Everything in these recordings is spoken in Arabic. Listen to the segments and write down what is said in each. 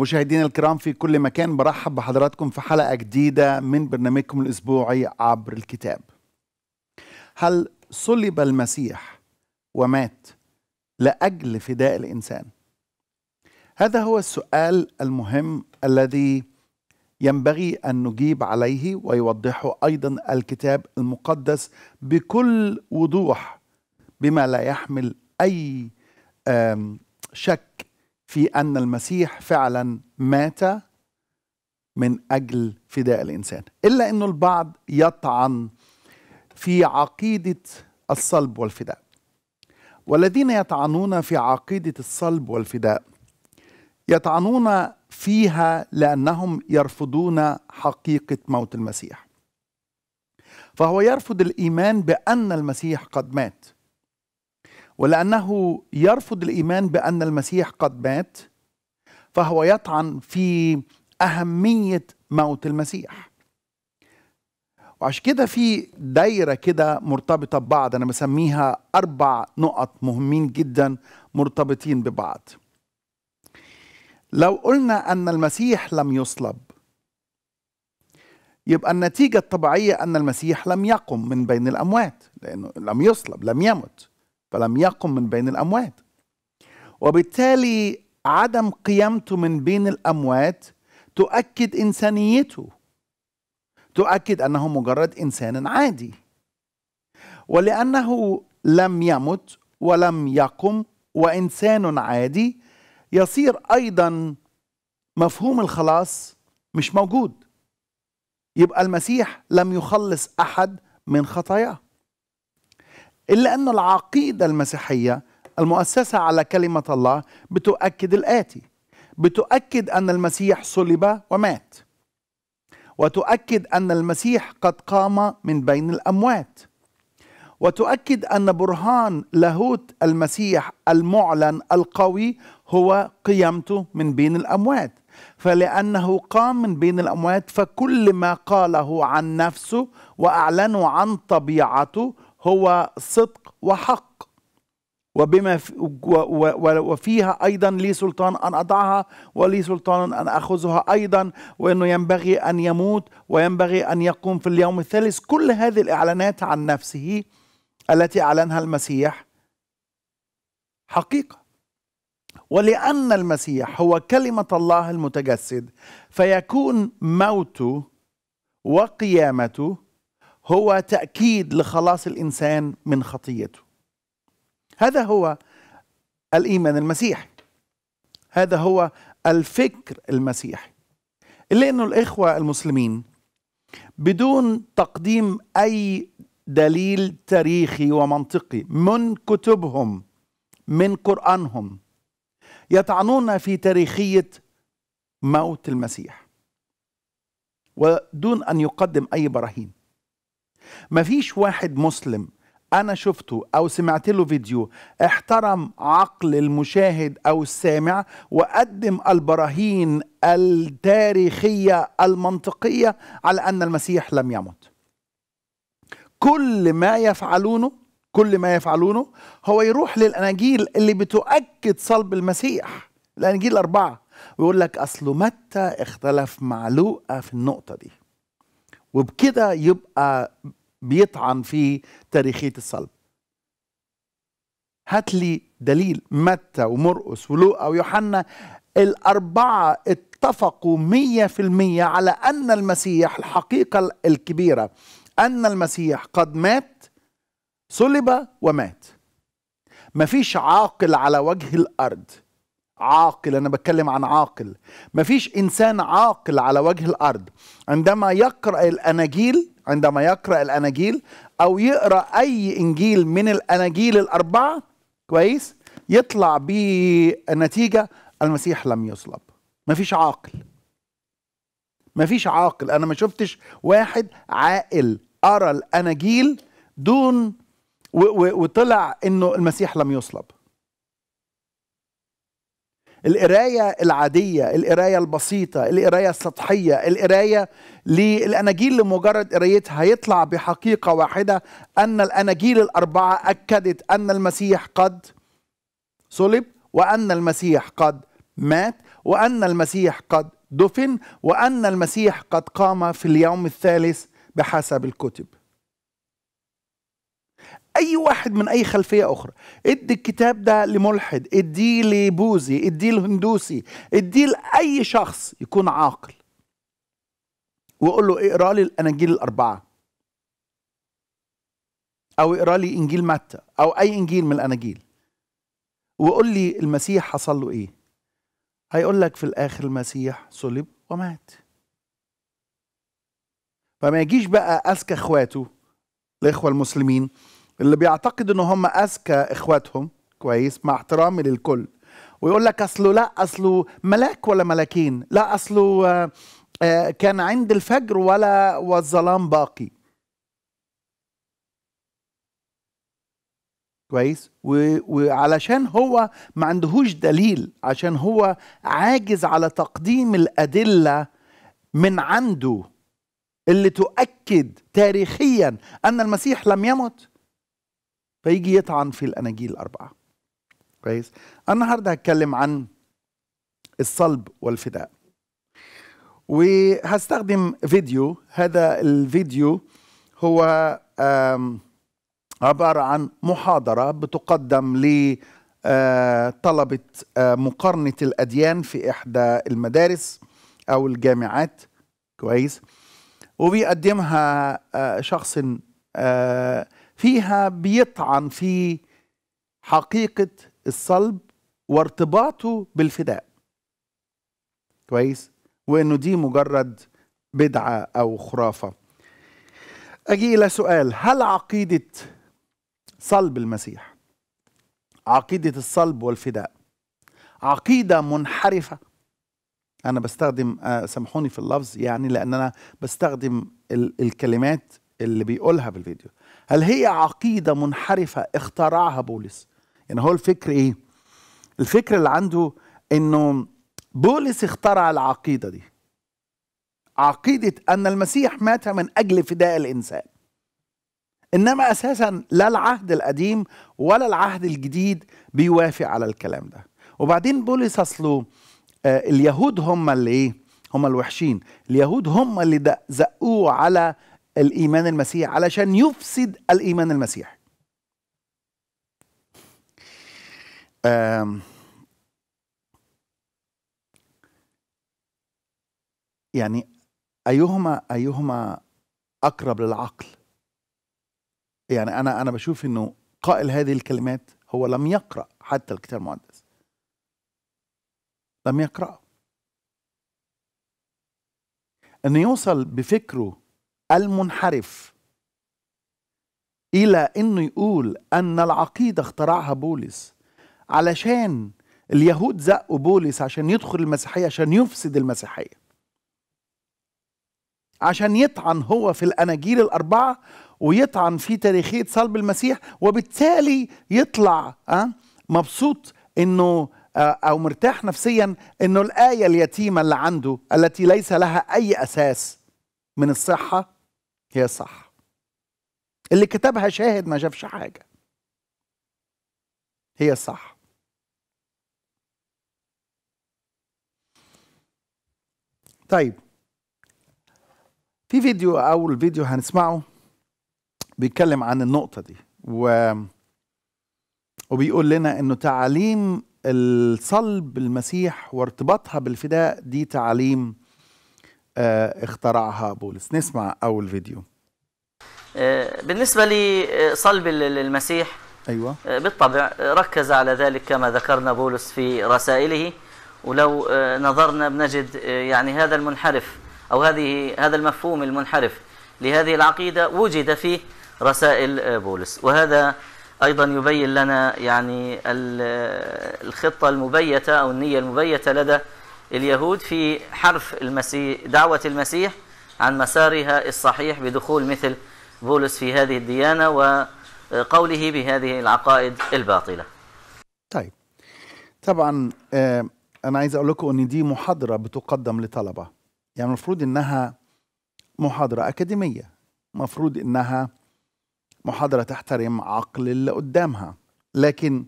مشاهدينا الكرام في كل مكان برحب بحضراتكم في حلقة جديدة من برنامجكم الأسبوعي عبر الكتاب هل صلب المسيح ومات لأجل فداء الإنسان؟ هذا هو السؤال المهم الذي ينبغي أن نجيب عليه ويوضحه أيضا الكتاب المقدس بكل وضوح بما لا يحمل أي شك في ان المسيح فعلا مات من اجل فداء الانسان الا انه البعض يطعن في عقيده الصلب والفداء والذين يطعنون في عقيده الصلب والفداء يطعنون فيها لانهم يرفضون حقيقه موت المسيح فهو يرفض الايمان بان المسيح قد مات ولأنه يرفض الإيمان بأن المسيح قد مات فهو يطعن في أهمية موت المسيح وعشان كده في دايرة كده مرتبطة ببعض أنا بسميها أربع نقط مهمين جدا مرتبطين ببعض لو قلنا أن المسيح لم يصلب يبقى النتيجة الطبيعية أن المسيح لم يقم من بين الأموات لأنه لم يصلب لم يمت فلم يقم من بين الأموات وبالتالي عدم قيامته من بين الأموات تؤكد إنسانيته تؤكد أنه مجرد إنسان عادي ولأنه لم يمت ولم يقم وإنسان عادي يصير أيضا مفهوم الخلاص مش موجود يبقى المسيح لم يخلص أحد من خطاياه إلا أن العقيدة المسيحية المؤسسة على كلمة الله بتؤكد الآتي بتؤكد أن المسيح صلب ومات وتؤكد أن المسيح قد قام من بين الأموات وتؤكد أن برهان لاهوت المسيح المعلن القوي هو قيامته من بين الأموات فلأنه قام من بين الأموات فكل ما قاله عن نفسه وأعلنه عن طبيعته هو صدق وحق وبما في وفيها ايضا لي سلطان ان اضعها ولي سلطان ان اخذها ايضا وانه ينبغي ان يموت وينبغي ان يقوم في اليوم الثالث كل هذه الاعلانات عن نفسه التي اعلنها المسيح حقيقه ولان المسيح هو كلمه الله المتجسد فيكون موته وقيامته هو تأكيد لخلاص الإنسان من خطيته هذا هو الإيمان المسيحي هذا هو الفكر المسيحي إلا أنه الإخوة المسلمين بدون تقديم أي دليل تاريخي ومنطقي من كتبهم من قرآنهم يطعنون في تاريخية موت المسيح ودون أن يقدم أي براهين ما فيش واحد مسلم انا شفته او سمعت له فيديو احترم عقل المشاهد او السامع وقدم البراهين التاريخيه المنطقيه على ان المسيح لم يمت كل ما يفعلونه كل ما يفعلونه هو يروح للاناجيل اللي بتؤكد صلب المسيح الاناجيل الاربعه ويقول لك اصل متى اختلف مع لوقا في النقطه دي وبكده يبقى بيطعن في تاريخية الصلب هات لي دليل متى ومرقس ولوقا ويوحنا الأربعة اتفقوا مية في المية على أن المسيح الحقيقة الكبيرة أن المسيح قد مات صلب ومات مفيش عاقل على وجه الأرض عاقل أنا بتكلم عن عاقل مفيش إنسان عاقل على وجه الأرض عندما يقرأ الأناجيل عندما يقرأ الأناجيل أو يقرأ أي إنجيل من الأناجيل الأربعة كويس يطلع بنتيجة المسيح لم يصلب مفيش عاقل مفيش عاقل أنا ما شفتش واحد عاقل قرأ الأناجيل دون وطلع إنه المسيح لم يصلب القراية العادية القراية البسيطة القراية السطحية القراية للأناجيل لمجرد قرايتها هيطلع بحقيقة واحدة أن الأناجيل الأربعة أكدت أن المسيح قد صلب وأن المسيح قد مات وأن المسيح قد دفن وأن المسيح قد قام في اليوم الثالث بحسب الكتب اي واحد من اي خلفيه اخرى ادي الكتاب ده لملحد اديه لبوذي اديه لهندوسي اديه لاي شخص يكون عاقل وقول له اقرا لي الاناجيل الاربعه او اقرا لي انجيل متى او اي انجيل من الاناجيل وقول لي المسيح حصل له ايه هيقول لك في الاخر المسيح صلب ومات فما يجيش بقى اذكى اخواته الاخوه المسلمين اللي بيعتقد ان هم اذكى اخواتهم كويس مع احترامي للكل ويقول لك اصله لا اصله ملاك ولا ملاكين لا اصله آه، آه، كان عند الفجر ولا والظلام باقي كويس وعلشان هو ما عندهوش دليل عشان هو عاجز على تقديم الادله من عنده اللي تؤكد تاريخيا ان المسيح لم يمت فيجي يطعن في الاناجيل الاربعه كويس النهارده هتكلم عن الصلب والفداء وهستخدم فيديو هذا الفيديو هو عبارة عن محاضرة بتقدم لطلبة آه، آه، مقارنة الأديان في إحدى المدارس أو الجامعات كويس وبيقدمها آه، شخص فيها بيطعن في حقيقة الصلب وارتباطه بالفداء كويس وانه دي مجرد بدعة او خرافة اجي الى سؤال هل عقيدة صلب المسيح عقيدة الصلب والفداء عقيدة منحرفة أنا بستخدم آه، سامحوني في اللفظ يعني لأن أنا بستخدم الكلمات اللي بيقولها بالفيديو هل هي عقيدة منحرفة اخترعها بولس يعني هو الفكر ايه الفكر اللي عنده انه بولس اخترع العقيدة دي عقيدة أن المسيح مات من أجل فداء الإنسان إنما أساسا لا العهد القديم ولا العهد الجديد بيوافق على الكلام ده وبعدين بولس أصله آه، اليهود هم اللي إيه هم الوحشين اليهود هم اللي زقوه على الإيمان المسيح علشان يفسد الإيمان المسيح يعني أيهما أيهما أقرب للعقل يعني أنا أنا بشوف إنه قائل هذه الكلمات هو لم يقرأ حتى الكتاب المقدس لم يقرأه أن يوصل بفكره المنحرف إلى أنه يقول أن العقيدة اخترعها بولس علشان اليهود زقوا بولس عشان يدخل المسيحية عشان يفسد المسيحية عشان يطعن هو في الأناجيل الأربعة ويطعن في تاريخية صلب المسيح وبالتالي يطلع آه، مبسوط أنه آه، أو مرتاح نفسيا أنه الآية اليتيمة اللي عنده التي ليس لها أي أساس من الصحة هي صح اللي كتبها شاهد ما شافش حاجة هي صح طيب في فيديو أول فيديو هنسمعه بيتكلم عن النقطة دي و... وبيقول لنا أنه تعاليم الصلب المسيح وارتباطها بالفداء دي تعاليم آه، اخترعها بولس نسمع أول فيديو آه، بالنسبة لصلب آه، المسيح أيوة. بالطبع ركز على ذلك كما ذكرنا بولس في رسائله ولو نظرنا بنجد يعني هذا المنحرف أو هذه هذا المفهوم المنحرف لهذه العقيدة وجد في رسائل بولس وهذا أيضا يبين لنا يعني الخطة المبيتة أو النية المبيتة لدى اليهود في حرف المسيح دعوة المسيح عن مسارها الصحيح بدخول مثل بولس في هذه الديانة وقوله بهذه العقائد الباطلة طيب طبعا آه، أنا عايز أقول لكم أن دي محاضرة بتقدم لطلبة يعني المفروض أنها محاضرة أكاديمية مفروض أنها محاضرة تحترم عقل اللي قدامها لكن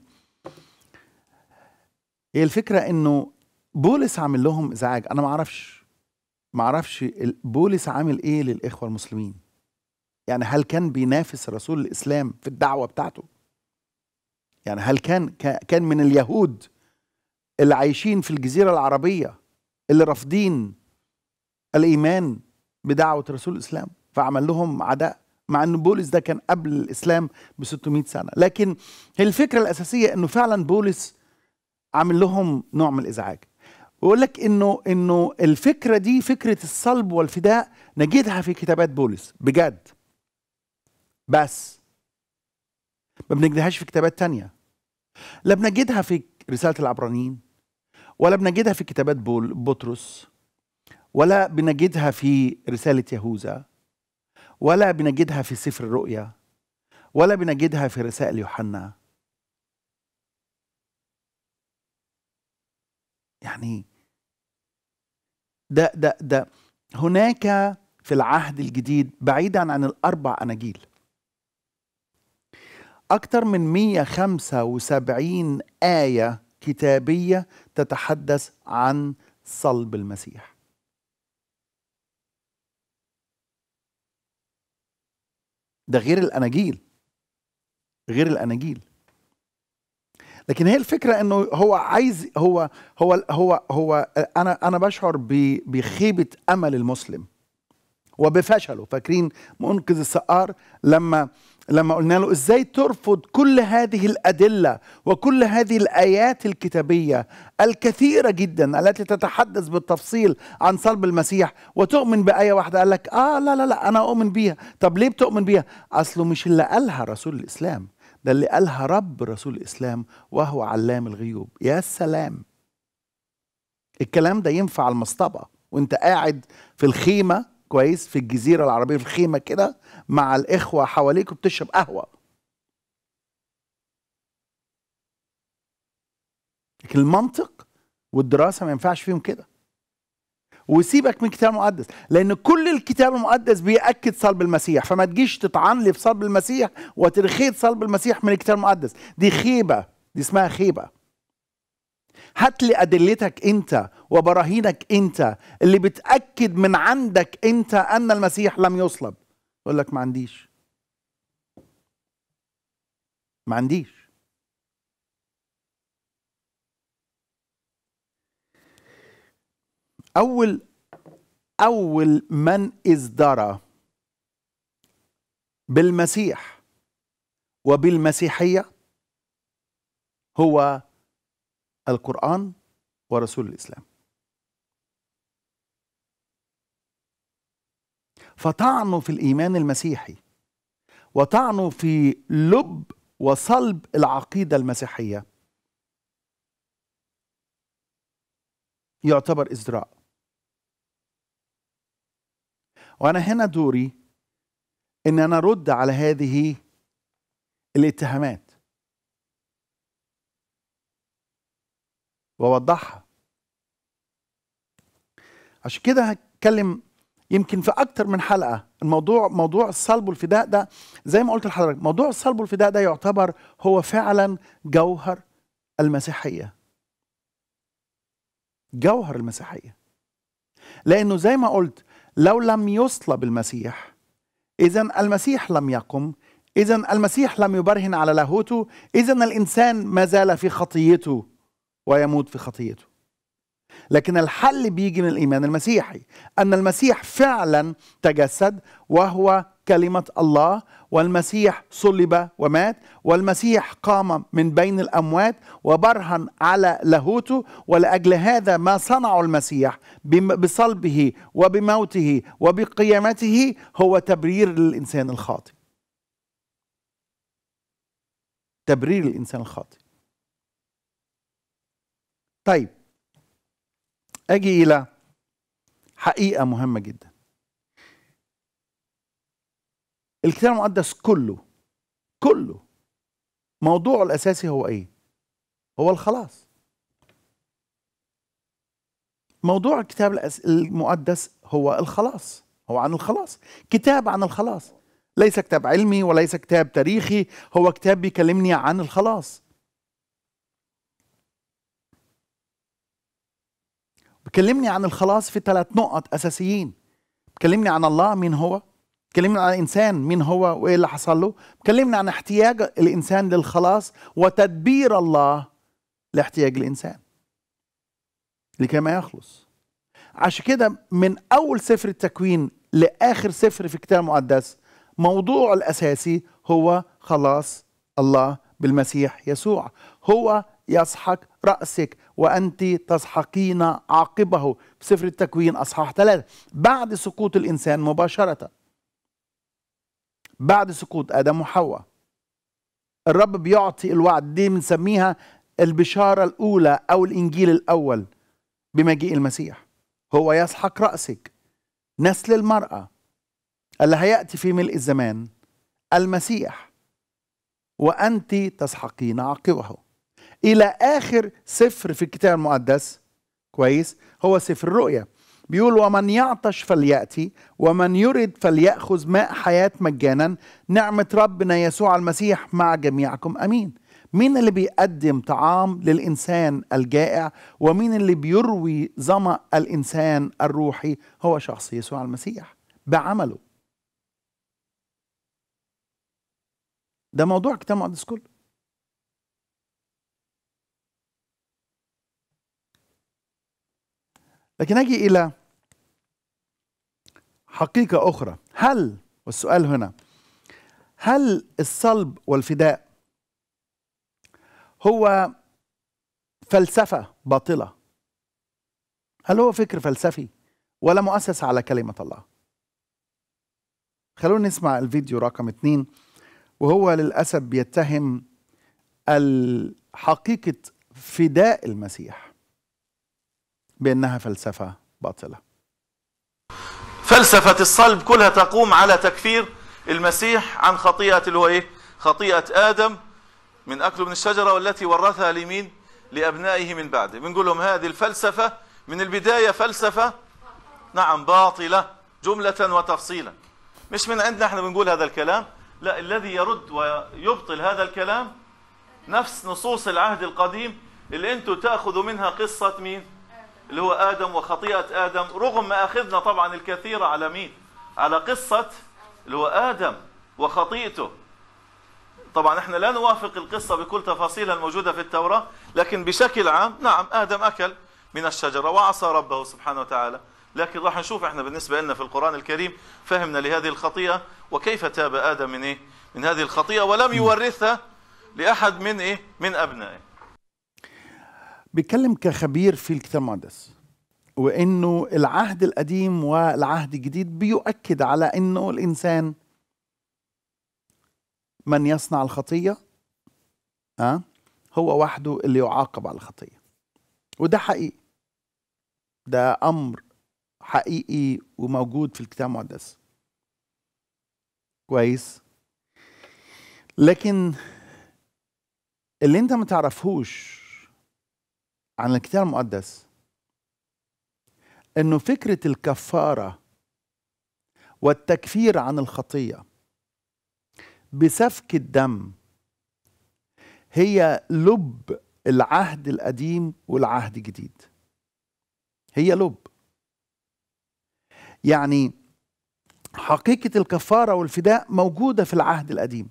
هي الفكرة أنه بولس عامل لهم ازعاج انا ما اعرفش ما اعرفش بولس عامل ايه للاخوه المسلمين يعني هل كان بينافس رسول الاسلام في الدعوه بتاعته يعني هل كان كان من اليهود اللي عايشين في الجزيره العربيه اللي رافضين الايمان بدعوه رسول الاسلام فعمل لهم عداء مع ان بولس ده كان قبل الاسلام ب 600 سنه لكن الفكره الاساسيه انه فعلا بولس عامل لهم نوع من الازعاج ويقول لك انه انه الفكره دي فكره الصلب والفداء نجدها في كتابات بولس بجد بس ما بنجدهاش في كتابات تانية لا بنجدها في رساله العبرانيين ولا بنجدها في كتابات بول بطرس ولا بنجدها في رساله يهوذا ولا بنجدها في سفر الرؤيا ولا بنجدها في رسائل يوحنا يعني ده ده ده هناك في العهد الجديد بعيدا عن الأربع أناجيل أكثر من 175 آية كتابية تتحدث عن صلب المسيح ده غير الأناجيل غير الأناجيل لكن هي الفكره انه هو عايز هو هو هو هو انا انا بشعر بخيبه امل المسلم وبفشله فاكرين منقذ السقار لما لما قلنا له ازاي ترفض كل هذه الادله وكل هذه الايات الكتابيه الكثيره جدا التي تتحدث بالتفصيل عن صلب المسيح وتؤمن بايه واحده قال لك اه لا لا لا انا اؤمن بيها طب ليه بتؤمن بيها اصله مش اللي قالها رسول الاسلام ده اللي قالها رب رسول الإسلام وهو علام الغيوب يا سلام الكلام ده ينفع المصطبة وانت قاعد في الخيمة كويس في الجزيرة العربية في الخيمة كده مع الإخوة حواليك وبتشرب قهوة لكن المنطق والدراسة ما ينفعش فيهم كده وسيبك من الكتاب المقدس لان كل الكتاب المقدس بياكد صلب المسيح فما تجيش تطعن لي في صلب المسيح وترخيط صلب المسيح من الكتاب المقدس دي خيبه دي اسمها خيبه هات لي ادلتك انت وبراهينك انت اللي بتاكد من عندك انت ان المسيح لم يصلب يقول لك ما عنديش ما عنديش أول أول من ازدرى بالمسيح وبالمسيحية هو القرآن ورسول الإسلام فطعنه في الإيمان المسيحي وطعنه في لب وصلب العقيدة المسيحية يعتبر ازدراء وانا هنا دوري ان انا ارد على هذه الاتهامات واوضحها عشان كده هتكلم يمكن في اكتر من حلقه الموضوع موضوع الصلب والفداء ده زي ما قلت لحضرتك موضوع الصلب والفداء ده يعتبر هو فعلا جوهر المسيحيه جوهر المسيحيه لانه زي ما قلت لو لم يصلب المسيح إذا المسيح لم يقم إذا المسيح لم يبرهن على لاهوته إذا الإنسان ما زال في خطيته ويموت في خطيته لكن الحل بيجي من الإيمان المسيحي أن المسيح فعلا تجسد وهو كلمة الله والمسيح صلب ومات والمسيح قام من بين الأموات وبرهن على لاهوته ولأجل هذا ما صنعه المسيح بصلبه وبموته وبقيامته هو تبرير للإنسان الخاطئ تبرير الإنسان الخاطئ طيب اجي الى حقيقه مهمه جدا الكتاب المقدس كله كله موضوعه الاساسي هو ايه هو الخلاص موضوع الكتاب المقدس هو الخلاص هو عن الخلاص كتاب عن الخلاص ليس كتاب علمي وليس كتاب تاريخي هو كتاب بيكلمني عن الخلاص بكلمني عن الخلاص في ثلاث نقط اساسيين بكلمني عن الله مين هو بكلمني عن الانسان مين هو وايه اللي حصل له بكلمني عن احتياج الانسان للخلاص وتدبير الله لاحتياج الانسان لكي ما يخلص عشان كده من اول سفر التكوين لاخر سفر في الكتاب المقدس موضوع الاساسي هو خلاص الله بالمسيح يسوع هو يسحق رأسك وأنت تسحقين عقبه في سفر التكوين أصحاح ثلاثة بعد سقوط الإنسان مباشرة بعد سقوط آدم وحواء الرب بيعطي الوعد دي بنسميها البشارة الأولى أو الإنجيل الأول بمجيء المسيح هو يسحق رأسك نسل المرأة اللي هيأتي في ملء الزمان المسيح وأنت تسحقين عقبه الى اخر سفر في الكتاب المقدس كويس هو سفر الرؤيا بيقول ومن يعطش فلياتي ومن يرد فلياخذ ماء حياه مجانا نعمه ربنا يسوع المسيح مع جميعكم امين مين اللي بيقدم طعام للإنسان الجائع ومين اللي بيروي ظمأ الإنسان الروحي هو شخص يسوع المسيح بعمله ده موضوع كتاب مقدس كله لكن اجي الى حقيقه اخرى هل والسؤال هنا هل الصلب والفداء هو فلسفه باطله هل هو فكر فلسفي ولا مؤسس على كلمه الله خلونا نسمع الفيديو رقم اتنين وهو للأسف بيتهم حقيقة فداء المسيح بأنها فلسفة باطلة فلسفة الصلب كلها تقوم على تكفير المسيح عن خطيئة اللي هو إيه؟ خطيئة آدم من أكله من الشجرة والتي ورثها لمين؟ لأبنائه من بعده بنقول لهم هذه الفلسفة من البداية فلسفة نعم باطلة جملة وتفصيلا مش من عندنا احنا بنقول هذا الكلام لا الذي يرد ويبطل هذا الكلام نفس نصوص العهد القديم اللي انتم تاخذوا منها قصة مين اللي هو آدم وخطيئة آدم رغم ما أخذنا طبعا الكثير على مين على قصة اللي هو آدم وخطيئته طبعا احنا لا نوافق القصة بكل تفاصيلها الموجودة في التوراة لكن بشكل عام نعم آدم أكل من الشجرة وعصى ربه سبحانه وتعالى لكن راح نشوف احنا بالنسبة لنا في القرآن الكريم فهمنا لهذه الخطيئة وكيف تاب آدم من ايه من هذه الخطيئة ولم يورثها لأحد من ايه من أبنائه بيتكلم كخبير في الكتاب المقدس وانه العهد القديم والعهد الجديد بيؤكد على انه الانسان من يصنع الخطيه ها آه، هو وحده اللي يعاقب على الخطيه وده حقيقي ده امر حقيقي وموجود في الكتاب المقدس كويس لكن اللي انت ما تعرفهوش عن الكتاب المقدس انه فكره الكفاره والتكفير عن الخطيه بسفك الدم هي لب العهد القديم والعهد الجديد هي لب يعني حقيقه الكفاره والفداء موجوده في العهد القديم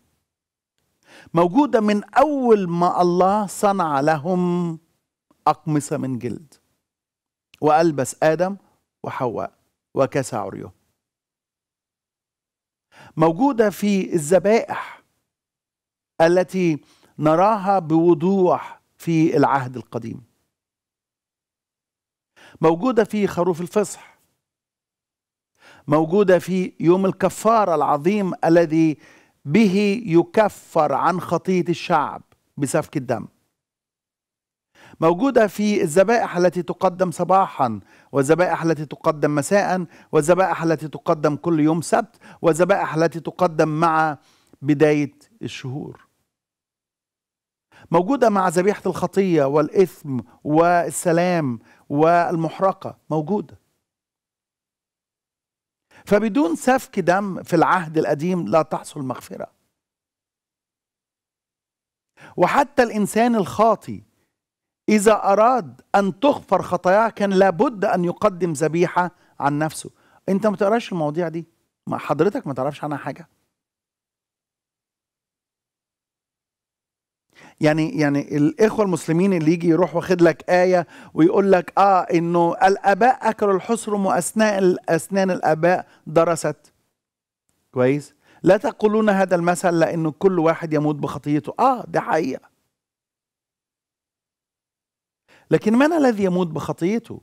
موجوده من اول ما الله صنع لهم أقمصة من جلد وألبس آدم وحواء وكسى عريهم موجودة في الذبائح التي نراها بوضوح في العهد القديم موجودة في خروف الفصح موجودة في يوم الكفارة العظيم الذي به يكفر عن خطية الشعب بسفك الدم موجودة في الذبائح التي تقدم صباحا والذبائح التي تقدم مساء والذبائح التي تقدم كل يوم سبت والذبائح التي تقدم مع بداية الشهور موجودة مع ذبيحة الخطية والإثم والسلام والمحرقة موجودة فبدون سفك دم في العهد القديم لا تحصل مغفرة وحتى الإنسان الخاطي إذا أراد أن تغفر خطاياه كان لابد أن يقدم ذبيحة عن نفسه أنت ما تقراش المواضيع دي ما حضرتك ما تعرفش عنها حاجة يعني يعني الاخوه المسلمين اللي يجي يروح واخد لك ايه ويقول لك اه انه الاباء اكلوا الحصرم واثناء اسنان الاباء درست كويس لا تقولون هذا المثل لانه كل واحد يموت بخطيته اه ده حقيقه لكن من الذي يموت بخطيته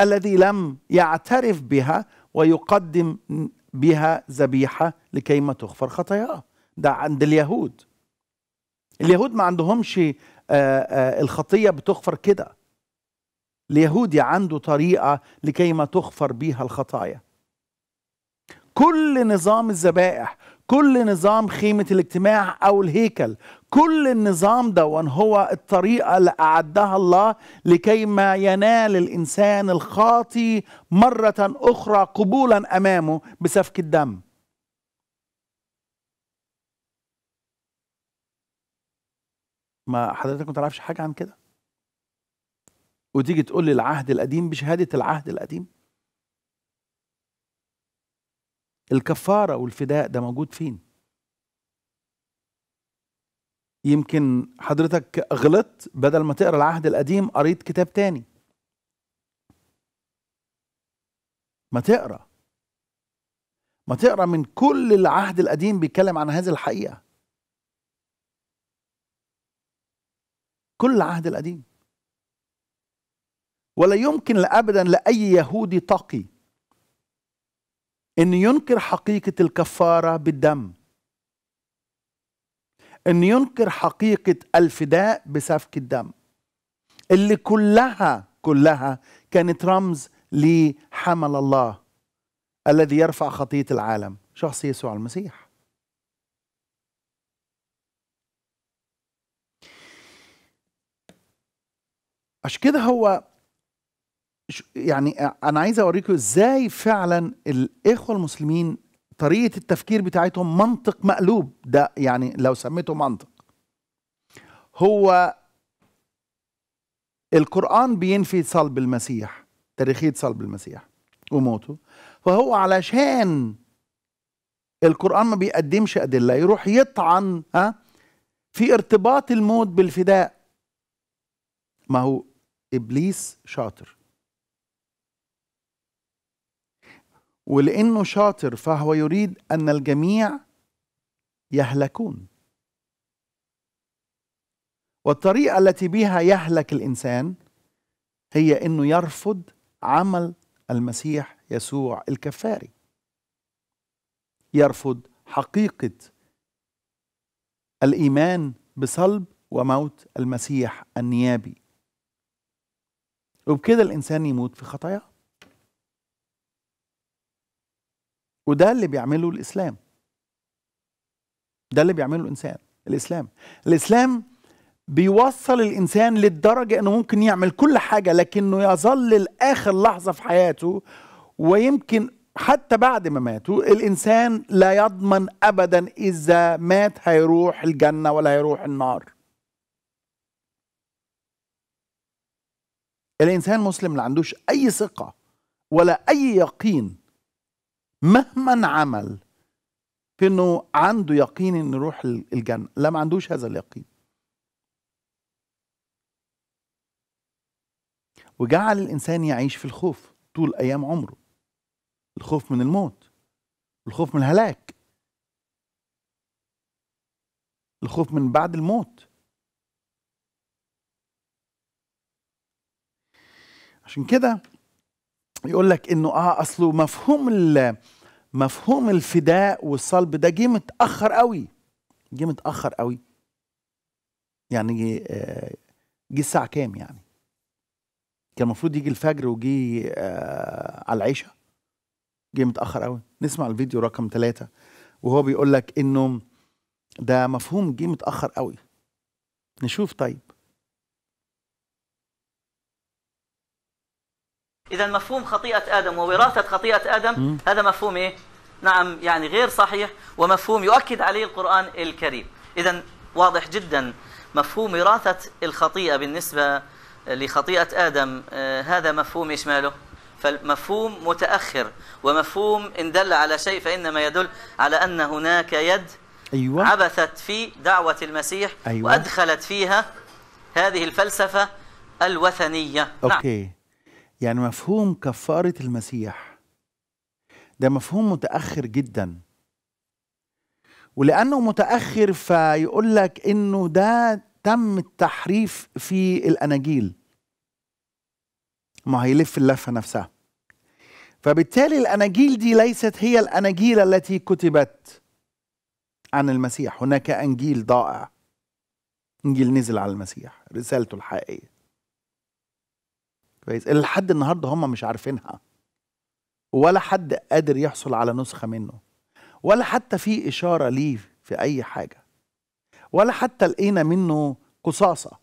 الذي لم يعترف بها ويقدم بها ذبيحة لكي ما تغفر خطاياه ده عند اليهود اليهود ما عندهمش آه، آه، الخطية بتغفر كده اليهودي عنده طريقة لكي ما تغفر بها الخطايا كل نظام الذبائح كل نظام خيمة الاجتماع أو الهيكل كل النظام دون هو الطريقة اللي أعدها الله لكي ما ينال الإنسان الخاطي مرة أخرى قبولا أمامه بسفك الدم ما حضرتك ما تعرفش حاجة عن كده وتيجي تقول لي العهد القديم بشهادة العهد القديم الكفارة والفداء ده موجود فين يمكن حضرتك غلطت بدل ما تقرا العهد القديم قريت كتاب تاني ما تقرا ما تقرا من كل العهد القديم بيتكلم عن هذه الحقيقه كل العهد القديم ولا يمكن ابدا لاي يهودي تقي ان ينكر حقيقه الكفاره بالدم أن ينكر حقيقة الفداء بسفك الدم اللي كلها كلها كانت رمز لحمل الله الذي يرفع خطية العالم شخص يسوع المسيح عشان كده هو يعني انا عايز اوريكم ازاي فعلا الاخوه المسلمين طريقه التفكير بتاعتهم منطق مقلوب ده يعني لو سميته منطق هو القرآن بينفي صلب المسيح تاريخية صلب المسيح وموته فهو علشان القرآن ما بيقدمش أدلة يروح يطعن ها في ارتباط الموت بالفداء ما هو إبليس شاطر ولانه شاطر فهو يريد ان الجميع يهلكون والطريقه التي بها يهلك الانسان هي انه يرفض عمل المسيح يسوع الكفاري يرفض حقيقه الايمان بصلب وموت المسيح النيابي وبكده الانسان يموت في خطاياه وده اللي بيعمله الإسلام ده اللي بيعمله الإنسان الإسلام الإسلام بيوصل الإنسان للدرجة أنه ممكن يعمل كل حاجة لكنه يظل لآخر لحظة في حياته ويمكن حتى بعد ما ماتوا الإنسان لا يضمن أبدا إذا مات هيروح الجنة ولا هيروح النار الإنسان مسلم لا عندوش أي ثقة ولا أي يقين مهما عمل في انه عنده يقين انه يروح الجنه لا ما عندوش هذا اليقين وجعل الانسان يعيش في الخوف طول ايام عمره الخوف من الموت الخوف من الهلاك الخوف من بعد الموت عشان كده يقول لك انه اه اصله مفهوم مفهوم الفداء والصلب ده جه متاخر قوي جه متاخر قوي يعني آه، جه الساعه كام يعني كان المفروض يجي الفجر وجي آه، على العشاء جه متاخر قوي نسمع الفيديو رقم ثلاثة وهو بيقول لك انه ده مفهوم جه متاخر قوي نشوف طيب إذا مفهوم خطيئة آدم ووراثة خطيئة آدم هذا مفهوم إيه؟ نعم يعني غير صحيح ومفهوم يؤكد عليه القرآن الكريم إذا واضح جدا مفهوم وراثة الخطيئة بالنسبة لخطيئة آدم آه، هذا مفهوم إيش ماله؟ فالمفهوم متأخر ومفهوم إن دل على شيء فإنما يدل على أن هناك يد أيوة. عبثت في دعوة المسيح أيوة. وأدخلت فيها هذه الفلسفة الوثنية نعم. أوكي. نعم. يعني مفهوم كفارة المسيح ده مفهوم متأخر جدا ولأنه متأخر فيقول لك إنه ده تم التحريف في الأناجيل ما هيلف اللفة نفسها فبالتالي الأناجيل دي ليست هي الأناجيل التي كتبت عن المسيح هناك أنجيل ضائع إنجيل نزل على المسيح رسالته الحقيقية كويس اللي لحد النهارده هم مش عارفينها ولا حد قادر يحصل على نسخه منه ولا حتى في اشاره ليه في اي حاجه ولا حتى لقينا منه قصاصه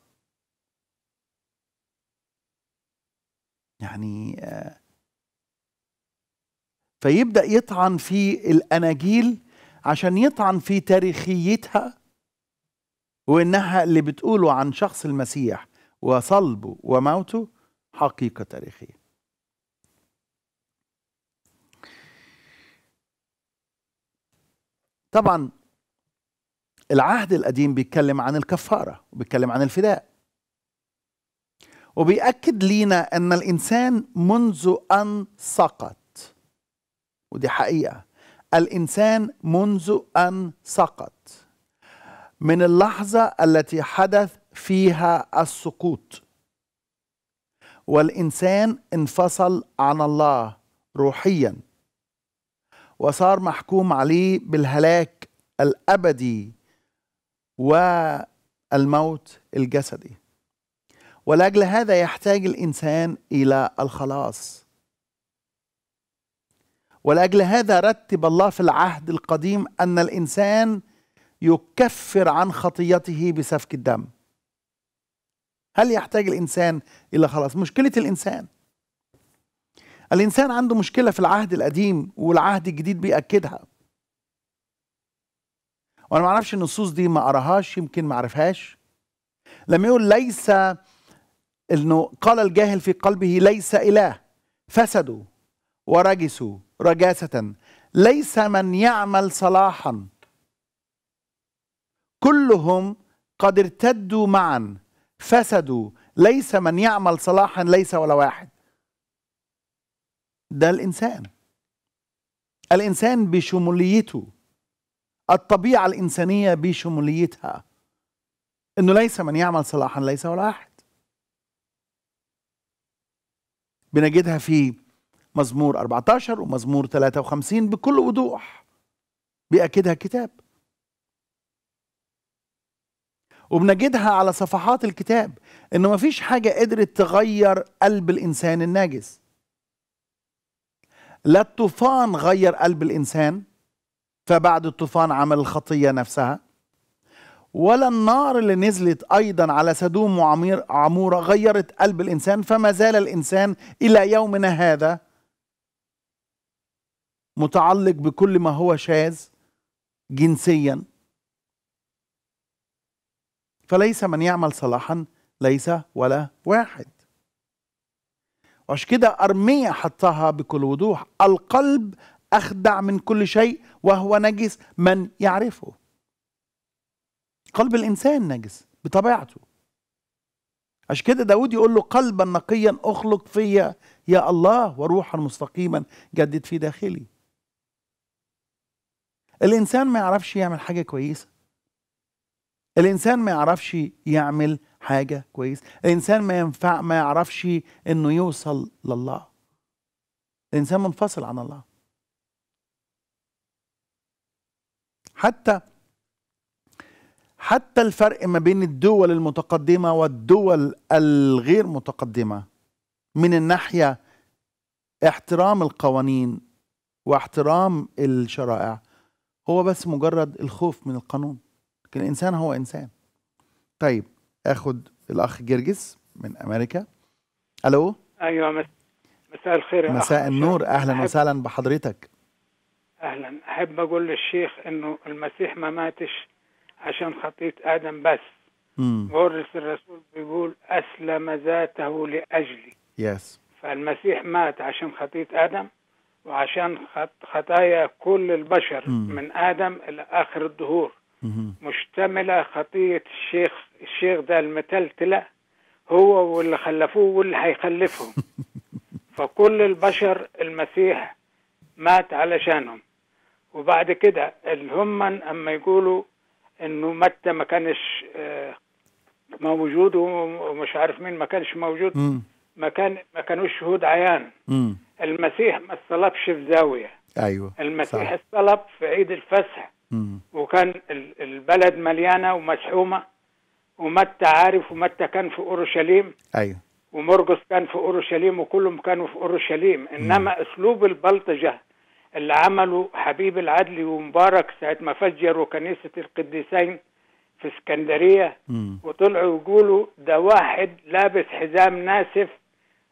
يعني آه، فيبدا يطعن في الاناجيل عشان يطعن في تاريخيتها وانها اللي بتقوله عن شخص المسيح وصلبه وموته حقيقة تاريخية طبعا العهد القديم بيتكلم عن الكفارة وبيتكلم عن الفداء وبيأكد لينا أن الإنسان منذ أن سقط ودي حقيقة الإنسان منذ أن سقط من اللحظة التي حدث فيها السقوط والإنسان انفصل عن الله روحيا وصار محكوم عليه بالهلاك الأبدي والموت الجسدي ولأجل هذا يحتاج الإنسان إلى الخلاص ولأجل هذا رتب الله في العهد القديم أن الإنسان يكفر عن خطيته بسفك الدم هل يحتاج الإنسان إلى خلاص مشكلة الإنسان الإنسان عنده مشكلة في العهد القديم والعهد الجديد بيأكدها وأنا ما أعرفش النصوص دي ما أراهاش يمكن ما أعرفهاش لما يقول ليس انه قال الجاهل في قلبه ليس اله فسدوا ورجسوا رجاسه ليس من يعمل صلاحا كلهم قد ارتدوا معا فسدوا ليس من يعمل صلاحا ليس ولا واحد ده الإنسان الإنسان بشموليته الطبيعة الإنسانية بشموليتها أنه ليس من يعمل صلاحا ليس ولا واحد بنجدها في مزمور 14 ومزمور 53 بكل وضوح بيأكدها الكتاب وبنجدها على صفحات الكتاب إن مفيش حاجة قدرت تغير قلب الإنسان الناجس لا الطوفان غير قلب الإنسان فبعد الطوفان عمل الخطية نفسها ولا النار اللي نزلت أيضا على سدوم وعمير عمورة غيرت قلب الإنسان فما زال الإنسان إلى يومنا هذا متعلق بكل ما هو شاذ جنسيا فليس من يعمل صلاحا ليس ولا واحد وعش كده أرمية حطها بكل وضوح القلب أخدع من كل شيء وهو نجس من يعرفه قلب الإنسان نجس بطبيعته عشان كده داود يقول له قلبا نقيا أخلق فيا يا الله وروحا مستقيما جدد في داخلي الإنسان ما يعرفش يعمل حاجة كويسة الانسان ما يعرفش يعمل حاجه كويس الانسان ما ينفع ما يعرفش انه يوصل لله الانسان منفصل عن الله حتى حتى الفرق ما بين الدول المتقدمه والدول الغير متقدمه من الناحيه احترام القوانين واحترام الشرائع هو بس مجرد الخوف من القانون الانسان هو انسان طيب اخد الاخ جرجس من امريكا الو ايوه مس... مساء الخير يا مساء النور اهلا أحب... وسهلا بحضرتك اهلا احب اقول للشيخ انه المسيح ما ماتش عشان خطيه ادم بس بولس الرسول بيقول اسلم ذاته لاجلي يس فالمسيح مات عشان خطيه ادم وعشان خط... خطايا كل البشر م. من ادم الى اخر الدهور مشتمله خطيه الشيخ الشيخ ده المتلتله هو واللي خلفوه واللي هيخلفهم فكل البشر المسيح مات علشانهم وبعد كده اللي هم اما يقولوا انه متى ما كانش آه، موجود ومش عارف مين ما كانش موجود ما كان ما كانوش شهود عيان المسيح ما اصطلبش في زاويه ايوه المسيح اصطلب في عيد الفصح وكان البلد مليانه ومسحومه ومتى عارف ومتى كان في اورشليم ايوه ومرقص كان في اورشليم وكلهم كانوا في اورشليم انما مم. اسلوب البلطجه اللي عمله حبيب العدلي ومبارك ساعه ما فجروا كنيسه القديسين في اسكندريه وطلعوا يقولوا ده واحد لابس حزام ناسف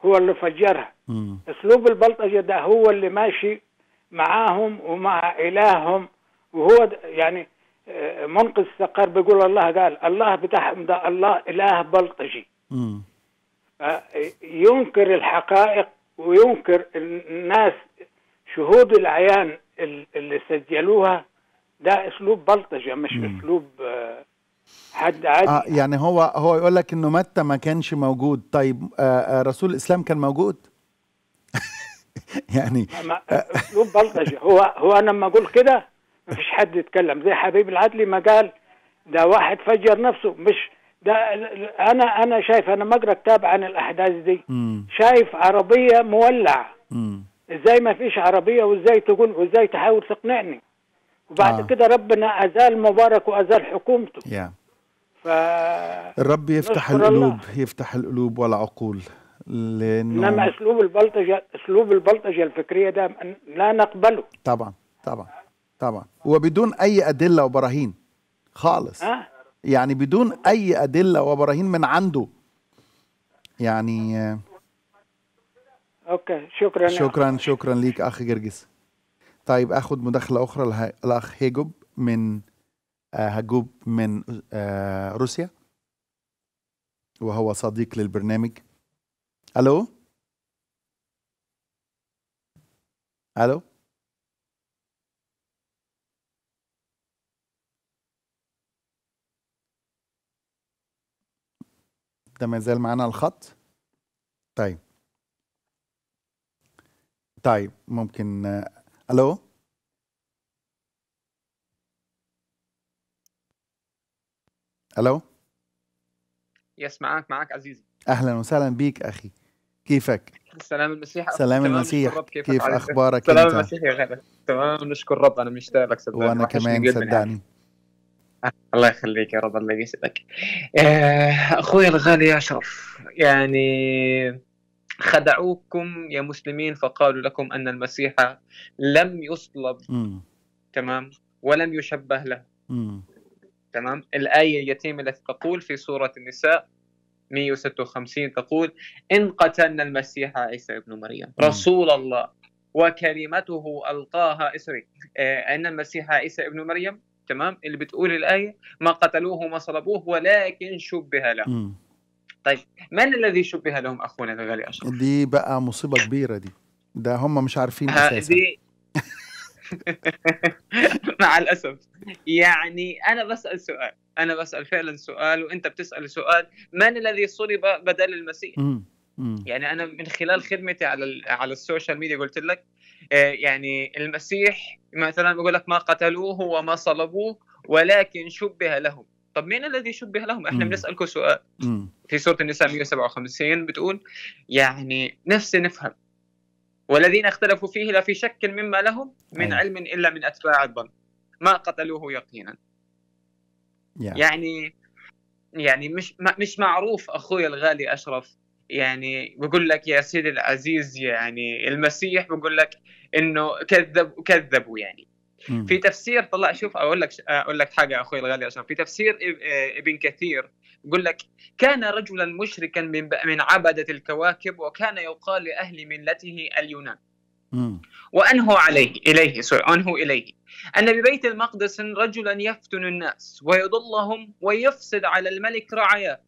هو اللي فجرها مم. اسلوب البلطجه ده هو اللي ماشي معاهم ومع الههم وهو يعني آه، منقذ السقار بيقول الله قال الله بتحمد الله اله بلطجي آه، ينكر الحقائق وينكر الناس شهود العيان اللي سجلوها ده اسلوب بلطجه مش مم. اسلوب آه، حد عادي آه يعني هو هو يقول لك انه متى ما كانش موجود طيب آه رسول الاسلام كان موجود يعني اسلوب بلطجه هو هو انا لما اقول كده ما فيش حد يتكلم زي حبيب العدلي ما قال ده واحد فجر نفسه مش ده انا انا شايف انا ما اقرا كتاب عن الاحداث دي مم. شايف عربيه مولع ازاي ما فيش عربيه وازاي تقول وازاي تحاول تقنعني وبعد آه. كده ربنا ازال مبارك وازال حكومته يا ف... الرب يفتح القلوب الله. يفتح القلوب والعقول لانه انما اسلوب البلطجه اسلوب البلطجه الفكريه ده لا نقبله طبعا طبعا طبعا وبدون اي ادله وبراهين خالص أه؟ يعني بدون اي ادله وبراهين من عنده يعني اوكي شكرا شكرا شكرا ليك اخ جرجس طيب اخد مداخله اخرى الاخ هيجوب من آه، هجوب من آه، روسيا وهو صديق للبرنامج الو الو ده ما زال معانا الخط طيب طيب ممكن الو الو يس معاك معاك عزيزي اهلا وسهلا بيك اخي كيفك سلام المسيح سلام المسيح كيف اخبارك سلام انت؟ المسيح يا غالي تمام نشكر رب انا مشتاق لك صدقني وانا كمان يعني. صدقني الله يخليك يا رب الله يسعدك آه، اخوي الغالي اشرف يعني خدعوكم يا مسلمين فقالوا لكم ان المسيح لم يصلب م. تمام ولم يشبه له م. تمام الايه اليتيمه التي تقول في سوره النساء 156 تقول إن قتلنا المسيح عيسى ابن مريم رسول الله وكلمته ألقاها إسري آه، أن المسيح عيسى ابن مريم تمام اللي بتقول الآية ما قتلوه وما صلبوه ولكن شبه لهم طيب من الذي شبه لهم أخونا الغالي أشرف دي بقى مصيبة كبيرة دي ده هم مش عارفين أساسا دي مع الأسف يعني أنا بسأل سؤال أنا بسأل فعلا سؤال وأنت بتسأل سؤال من الذي صلب بدل المسيح يعني أنا من خلال خدمتي على على السوشيال ميديا قلت لك آه، يعني المسيح مثلا يقول لك ما قتلوه وما صلبوه ولكن شبه لهم طب مين الذي شبه لهم؟ احنا بنسالكم سؤال مم. في سوره النساء 157 بتقول يعني نفسي نفهم والذين اختلفوا فيه لا في شك مما لهم من أيوة. علم الا من اتباع الظن ما قتلوه يقينا يعني يعني مش مش معروف اخوي الغالي اشرف يعني بقول لك يا سيدي العزيز يعني المسيح بقول لك انه كذب كذبوا يعني مم. في تفسير طلع شوف اقول لك اقول لك حاجه اخوي الغالي عشان في تفسير آه، ابن كثير يقول لك كان رجلا مشركا من من عبده الكواكب وكان يقال لاهل ملته اليونان وانهو وانهوا عليه اليه سوري انهوا اليه ان ببيت المقدس رجلا يفتن الناس ويضلهم ويفسد على الملك رعاياه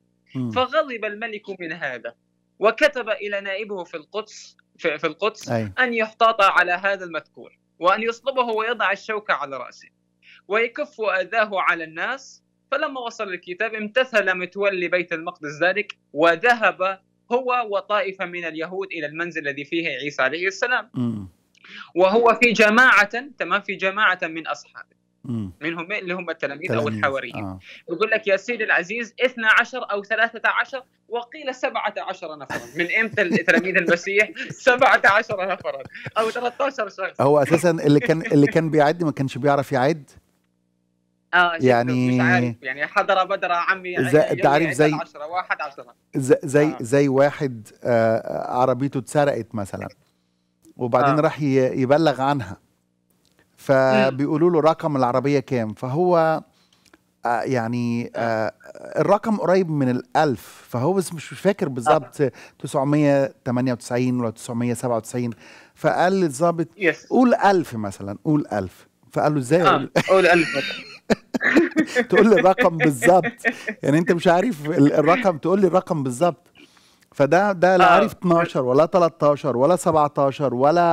فغضب الملك من هذا وكتب الى نائبه في القدس في, في القدس أي. ان يحتاط على هذا المذكور وان يصلبه ويضع الشوكه على راسه ويكف اذاه على الناس فلما وصل الكتاب امتثل متولي بيت المقدس ذلك وذهب هو وطائفه من اليهود الى المنزل الذي فيه عيسى عليه السلام م. وهو في جماعه تمام في جماعه من اصحابه من هم اللي هم التلاميذ او الحواريين آه. يقول لك يا سيدي العزيز 12 او 13 وقيل 17 نفرا من امتى تلاميذ المسيح 17 نفرا او 13 شخص هو اساسا اللي كان اللي كان بيعد ما كانش بيعرف يعد اه يعني مش عارف يعني حضر بدر عمي زي انت عارف زي واحد 10 زي آه. زي واحد آه عربيته اتسرقت مثلا وبعدين آه. راح يبلغ عنها فبيقولوا له رقم العربيه كام فهو آه، يعني آه، الرقم قريب من الألف فهو بس مش فاكر بالظبط 998 آه. ولا 997 فقال للظابط قول ألف مثلا قول ألف فقال له ازاي آه. قول ألف تقول لي الرقم بالظبط يعني انت مش عارف الرقم تقول لي الرقم بالظبط فده ده لا آه. عارف 12 ولا 13 ولا 17 ولا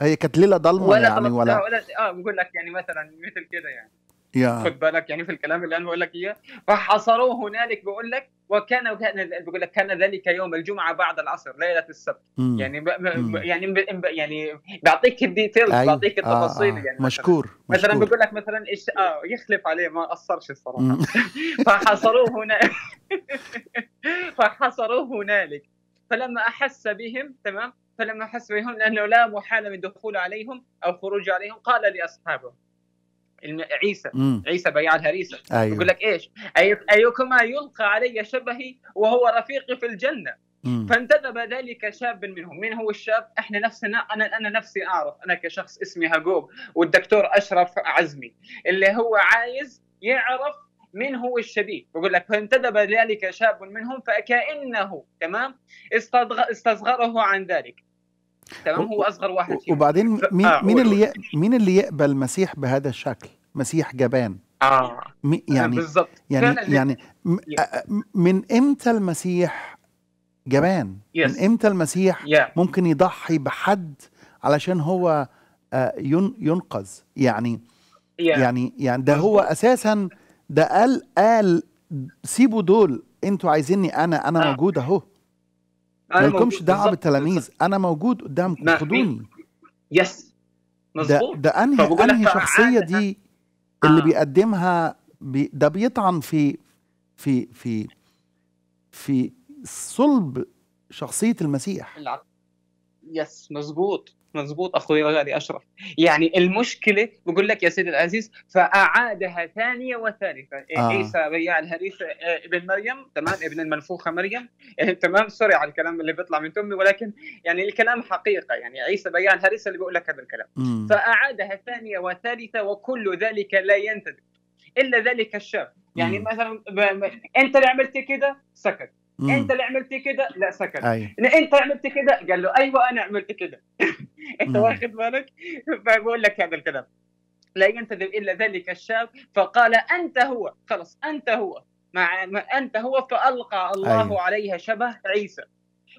هي كانت ليله ضلمه يعني ولا ولا اه بقول لك يعني مثلا مثل كده يعني يا خد بالك يعني في الكلام اللي انا بقول لك اياه فحصروه هنالك بقول لك وكان وكان بقول لك كان ذلك يوم الجمعه بعد العصر ليله السبت يعني ب... يعني ب... يعني بعطيك الديتيلز أي. بعطيك آه، التفاصيل آه. يعني مشكور مثلا, مثلاً بقول لك مثلا ايش آه يخلف عليه ما قصرش الصراحه فحصروه هنالك فحصروه هنالك فلما احس بهم تمام فلما احس بهم لانه لا محاله من دخول عليهم او خروج عليهم قال لاصحابه عيسى مم. عيسى بيع الهريسه أيوه. يقول لك ايش أي... ايكما يلقى علي شبهي وهو رفيقي في الجنه مم. فانتدب ذلك شاب منهم من هو الشاب احنا نفسنا انا انا نفسي اعرف انا كشخص اسمي هاجوب والدكتور اشرف عزمي اللي هو عايز يعرف من هو الشبيه يقول لك فانتدب ذلك شاب منهم فكأنه تمام استصغره عن ذلك تمام هو اصغر واحد فيهم وبعدين مين آه مين اللي مين اللي يقبل المسيح بهذا الشكل مسيح جبان اه, آه، يعني بالظبط يعني يعني آه، آه، من امتى المسيح جبان يس. من امتى المسيح yeah. ممكن يضحي بحد علشان هو ينقذ يعني yeah. يعني يعني ده هو اساسا ده قال قال سيبوا دول انتوا عايزيني انا انا آه. موجود اهو ما لكمش دعوه بالتلاميذ انا موجود قدامكم خدوني يس مظبوط ده, ده انهي انهي شخصيه دي آه. اللي بيقدمها بي ده بيطعن في في في في صلب شخصيه المسيح يس مظبوط مزبوط اخوي غالي اشرف يعني المشكله بقول لك يا سيدي العزيز فاعادها ثانيه وثالثه إيه، آه. عيسى بياع الهريسه آه، ابن مريم تمام ابن المنفوخه مريم إيه، تمام سوري على الكلام اللي بيطلع من تمي ولكن يعني الكلام حقيقه يعني عيسى بياع الهريسه اللي بيقول لك هذا الكلام م. فاعادها ثانيه وثالثه وكل ذلك لا ينتج الا ذلك الشاب يعني مثلا ب... انت اللي عملت كده سكت مم. انت اللي عملت كده لا سكت أي. انت عملت كده قال له ايوه انا عملت كده انت واخد بالك فبقول لك هذا الكلام لا ينتدب الا ذلك الشاب فقال انت هو خلص انت هو مع انت هو فالقى الله أي. أيوة. عليها شبه عيسى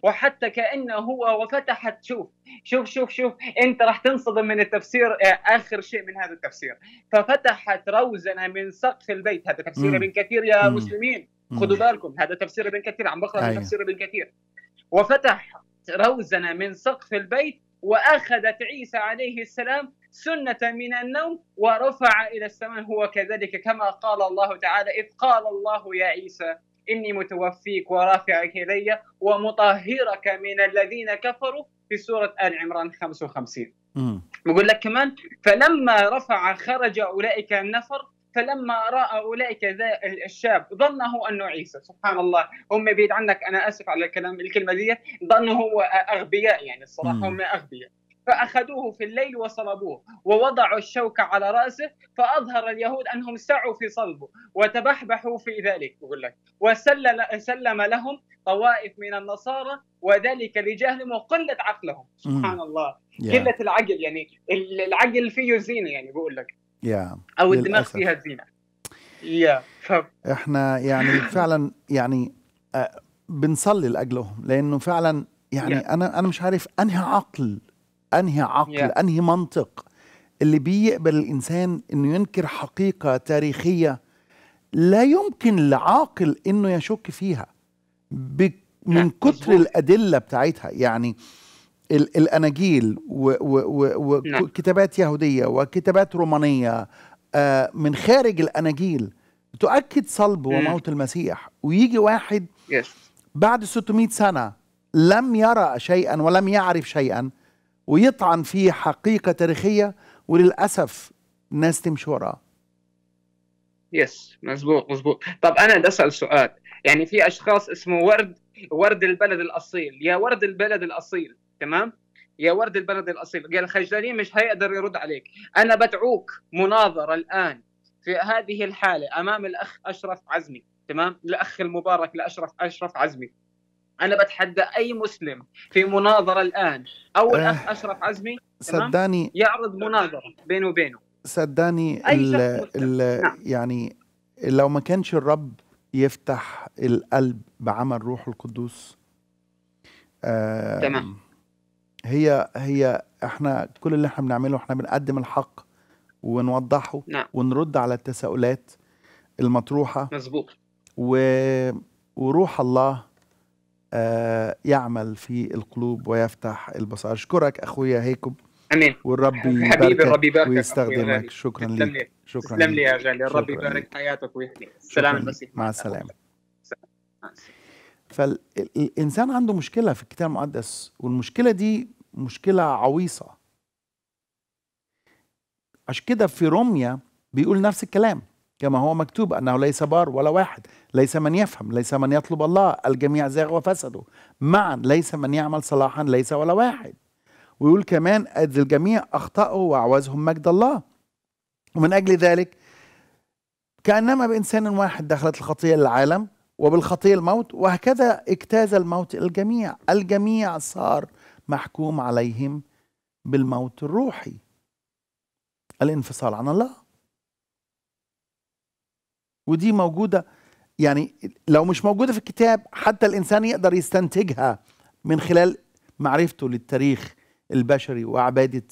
وحتى كانه هو وفتحت شوف شوف شوف شوف انت راح تنصدم من التفسير آه، اخر شيء من هذا التفسير ففتحت روزنا من سقف البيت هذا تفسير ابن كثير يا مم. مسلمين خذوا بالكم هذا تفسير ابن كثير عم بقرا أيوة. تفسير ابن كثير وفتح روزنا من سقف البيت واخذت عيسى عليه السلام سنة من النوم ورفع إلى السماء هو كذلك كما قال الله تعالى إذ قال الله يا عيسى إني متوفيك ورافعك إلي ومطهرك من الذين كفروا في سورة آل عمران 55 بقول لك كمان فلما رفع خرج أولئك النفر فلما راى اولئك ذا الشاب ظنه انه عيسى سبحان الله هم بعيد عنك انا اسف على الكلام الكلمه دي ظنه هو اغبياء يعني الصراحه هم اغبياء فأخذوه في الليل وصلبوه ووضعوا الشوكة على رأسه فأظهر اليهود أنهم سعوا في صلبه وتبحبحوا في ذلك بقول لك وسلم لهم طوائف من النصارى وذلك لجهلهم وقلة عقلهم سبحان الله قلة العقل يعني العقل فيه زينة يعني بقول لك يا yeah. او الدماغ للأسف. فيها زينه يا yeah. ف... احنا يعني فعلا يعني آه، بنصلي لاجلهم لانه فعلا يعني yeah. انا انا مش عارف انهي عقل انهي عقل yeah. انهي منطق اللي بيقبل الانسان انه ينكر حقيقه تاريخيه لا يمكن لعاقل انه يشك فيها من كتر الادله بتاعتها يعني الاناجيل وكتابات نعم. يهوديه وكتابات رومانيه آه، من خارج الاناجيل تؤكد صلب وموت المسيح ويجي واحد بعد 600 سنه لم يرى شيئا ولم يعرف شيئا ويطعن في حقيقه تاريخيه وللاسف الناس تمشي وراه يس مزبوط مزبوط طب انا بدي اسال سؤال يعني في اشخاص اسمه ورد ورد البلد الاصيل يا ورد البلد الاصيل تمام يا ورد البلد الاصيل قال خجلاني مش هيقدر يرد عليك انا بدعوك مناظره الان في هذه الحاله امام الاخ اشرف عزمي تمام الاخ المبارك لاشرف اشرف عزمي انا بتحدى اي مسلم في مناظره الان او الاخ أه، اشرف عزمي صدقني يعرض مناظره بينه وبينه صدقني نعم. يعني لو ما كانش الرب يفتح القلب بعمل روح القدوس آه تمام هي هي احنا كل اللي احنا بنعمله احنا بنقدم الحق ونوضحه نعم. ونرد على التساؤلات المطروحه مظبوط و... وروح الله آه يعمل في القلوب ويفتح البصائر اشكرك اخويا هيكم امين والرب يبارك ويستخدمك شكرا لك شكرا لك لي يا غالي الرب يبارك حياتك ويحميك سلام المسيح مع السلامه سلام. فالإنسان عنده مشكلة في الكتاب المقدس والمشكلة دي مشكلة عويصة عشان كده في روميا بيقول نفس الكلام كما هو مكتوب أنه ليس بار ولا واحد ليس من يفهم ليس من يطلب الله الجميع زاغ وفسدوا معا ليس من يعمل صلاحا ليس ولا واحد ويقول كمان إذ الجميع أخطأوا وأعوزهم مجد الله ومن أجل ذلك كأنما بإنسان واحد دخلت الخطية للعالم وبالخطية الموت وهكذا اجتاز الموت الجميع الجميع صار محكوم عليهم بالموت الروحي الانفصال عن الله ودي موجودة يعني لو مش موجودة في الكتاب حتى الإنسان يقدر يستنتجها من خلال معرفته للتاريخ البشري وعبادة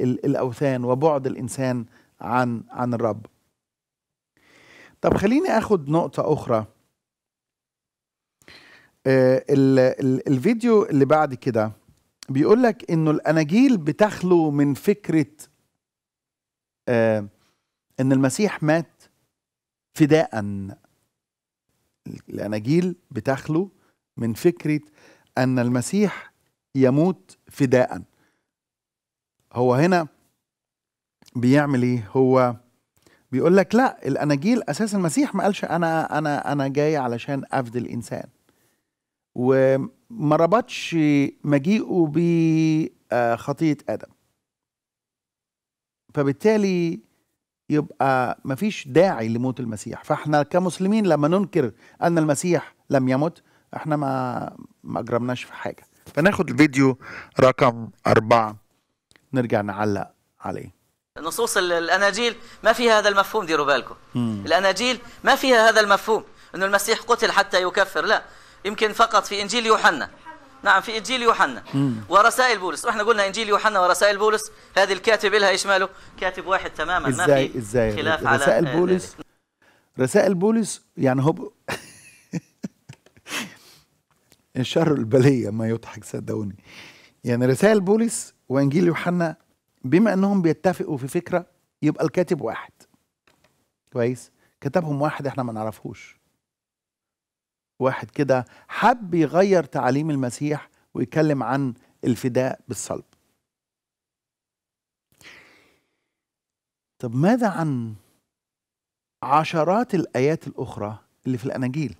الأوثان وبعد الإنسان عن عن الرب طب خليني اخد نقطه اخرى آه، ال ال الفيديو اللي بعد كده بيقول لك انه الاناجيل بتخلو من فكره آه، ان المسيح مات فداء الاناجيل بتخلو من فكره ان المسيح يموت فداء هو هنا بيعمل ايه هو بيقول لك لا الاناجيل اساس المسيح ما قالش انا انا انا جاي علشان افدي الانسان وما ربطش مجيئه بخطيه آه، ادم فبالتالي يبقى مفيش داعي لموت المسيح فاحنا كمسلمين لما ننكر ان المسيح لم يمت احنا ما ما اجرمناش في حاجه فناخد الفيديو رقم أربعة نرجع نعلق عليه نصوص الأناجيل ما فيها هذا المفهوم ديروا بالكم الأناجيل ما فيها هذا المفهوم أنه المسيح قتل حتى يكفر لا يمكن فقط في إنجيل يوحنا نعم في إنجيل يوحنا ورسائل بولس واحنا قلنا إنجيل يوحنا ورسائل بولس هذه الكاتب لها إشماله كاتب واحد تماما إزاي ما في إزاي خلاف على رسائل بولس رسائل بولس يعني هو ب... الشر البلية ما يضحك صدقوني يعني رسائل بولس وإنجيل يوحنا بما انهم بيتفقوا في فكره يبقى الكاتب واحد كويس كتبهم واحد احنا ما نعرفهوش واحد كده حب يغير تعاليم المسيح ويتكلم عن الفداء بالصلب طب ماذا عن عشرات الآيات الأخرى اللي في الأناجيل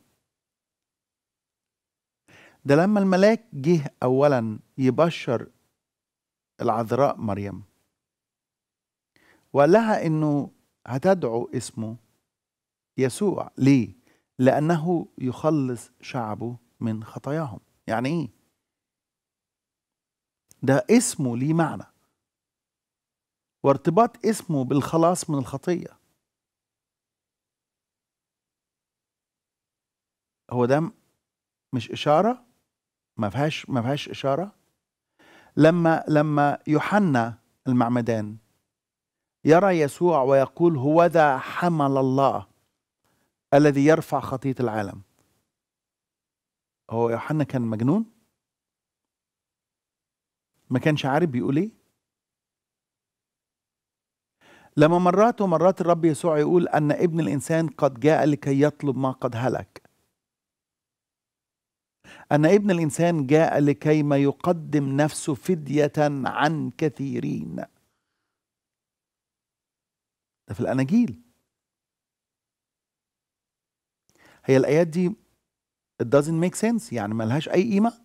ده لما الملاك جه أولا يبشر العذراء مريم وقال لها انه هتدعو اسمه يسوع ليه لانه يخلص شعبه من خطاياهم يعني ايه ده اسمه ليه معنى وارتباط اسمه بالخلاص من الخطيه هو ده مش اشاره ما فيهاش ما فيهاش اشاره لما لما يوحنا المعمدان يرى يسوع ويقول هو ذا حمل الله الذي يرفع خطية العالم هو يوحنا كان مجنون ما كانش عارف بيقول ايه لما مرات ومرات الرب يسوع يقول ان ابن الانسان قد جاء لكي يطلب ما قد هلك ان ابن الانسان جاء لكي ما يقدم نفسه فديه عن كثيرين ده في الأناجيل هي الآيات دي it doesn't make sense يعني ملهاش أي قيمة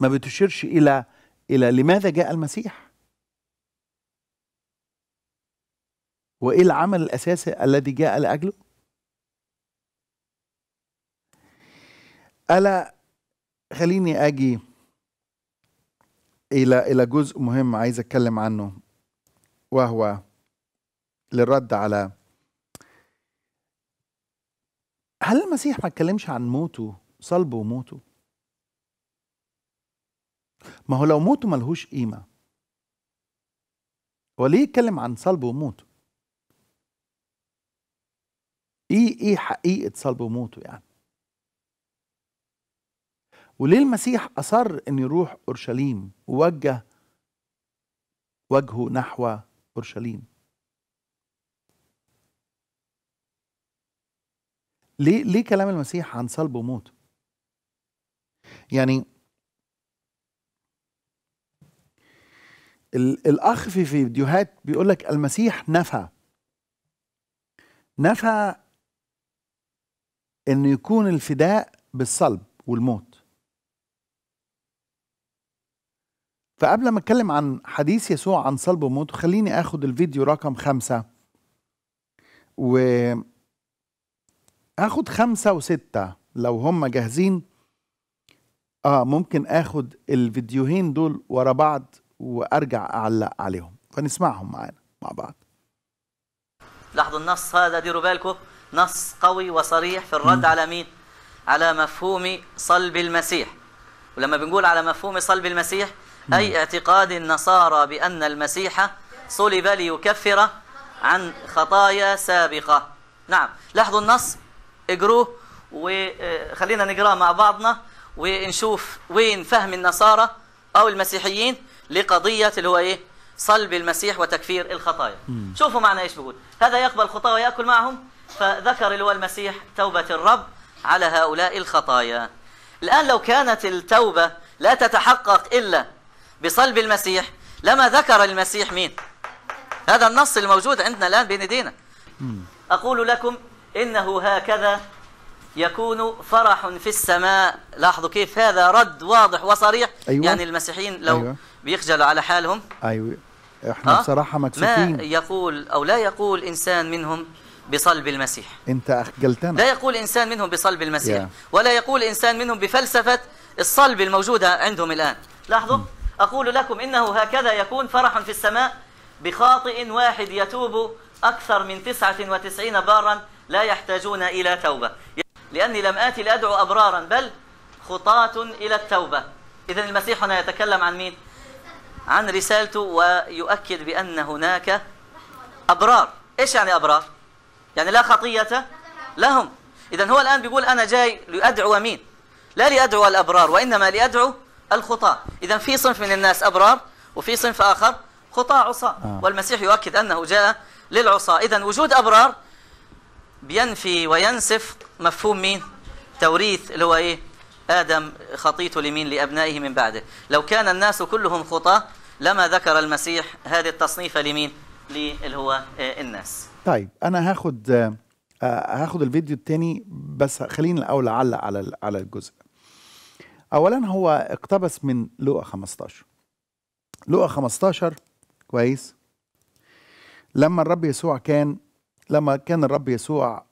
ما بتشيرش إلى إلى لماذا جاء المسيح وإيه العمل الأساسي الذي جاء لأجله ألا خليني أجي إلى إلى جزء مهم عايز أتكلم عنه وهو للرد على هل المسيح ما اتكلمش عن موته صلبه وموته ما هو لو موته ملهوش قيمه هو ليه يتكلم عن صلبه وموته ايه ايه حقيقه صلبه وموته يعني وليه المسيح اصر ان يروح اورشليم ووجه وجهه نحو اورشليم ليه ليه كلام المسيح عن صلب وموت يعني الاخ في فيديوهات بيقول لك المسيح نفى نفى ان يكون الفداء بالصلب والموت فقبل ما اتكلم عن حديث يسوع عن صلب وموت خليني اخد الفيديو رقم خمسة و اخد خمسة وستة لو هم جاهزين اه ممكن اخد الفيديوهين دول ورا بعض وارجع اعلق عليهم فنسمعهم معانا مع بعض لاحظوا النص هذا ديروا بالكم نص قوي وصريح في الرد م. على مين على مفهوم صلب المسيح ولما بنقول على مفهوم صلب المسيح أي اعتقاد النصارى بأن المسيح صلب ليكفر عن خطايا سابقة نعم لاحظوا النص اقروه وخلينا نقراه مع بعضنا ونشوف وين فهم النصارى او المسيحيين لقضيه اللي هو ايه صلب المسيح وتكفير الخطايا مم. شوفوا معنا ايش بيقول هذا يقبل خطاه وياكل معهم فذكر اللي هو المسيح توبه الرب على هؤلاء الخطايا الان لو كانت التوبه لا تتحقق الا بصلب المسيح لما ذكر المسيح مين هذا النص الموجود عندنا الان بين ايدينا اقول لكم إنه هكذا يكون فرح في السماء لاحظوا كيف هذا رد واضح وصريح أيوة. يعني المسيحيين لو أيوة. بيخجلوا على حالهم أيوة احنا أه؟ بصراحة مكسوفين ما يقول أو لا يقول إنسان منهم بصلب المسيح انت اخجلتنا لا يقول انسان منهم بصلب المسيح yeah. ولا يقول انسان منهم بفلسفه الصلب الموجوده عندهم الان لاحظوا م. اقول لكم انه هكذا يكون فرح في السماء بخاطئ واحد يتوب اكثر من 99 بارا لا يحتاجون إلى توبة لأني لم آتي لأدعو أبرارا بل خطاة إلى التوبة إذا المسيح هنا يتكلم عن مين؟ عن رسالته ويؤكد بأن هناك أبرار إيش يعني أبرار؟ يعني لا خطية لهم إذا هو الآن بيقول أنا جاي لأدعو مين؟ لا لأدعو الأبرار وإنما لأدعو الخطاة إذا في صنف من الناس أبرار وفي صنف آخر خطاة عصاة آه. والمسيح يؤكد أنه جاء للعصاة إذا وجود أبرار بينفي وينسف مفهوم مين توريث اللي هو ايه آدم خطيته لمين لأبنائه من بعده لو كان الناس كلهم خطاة لما ذكر المسيح هذه التصنيفة لمين اللي هو آه، الناس طيب أنا هاخد آه، آه، هاخد الفيديو الثاني بس خليني الأول أعلق على على الجزء أولا هو اقتبس من لوقا 15 لوقا 15 كويس لما الرب يسوع كان لما كان الرب يسوع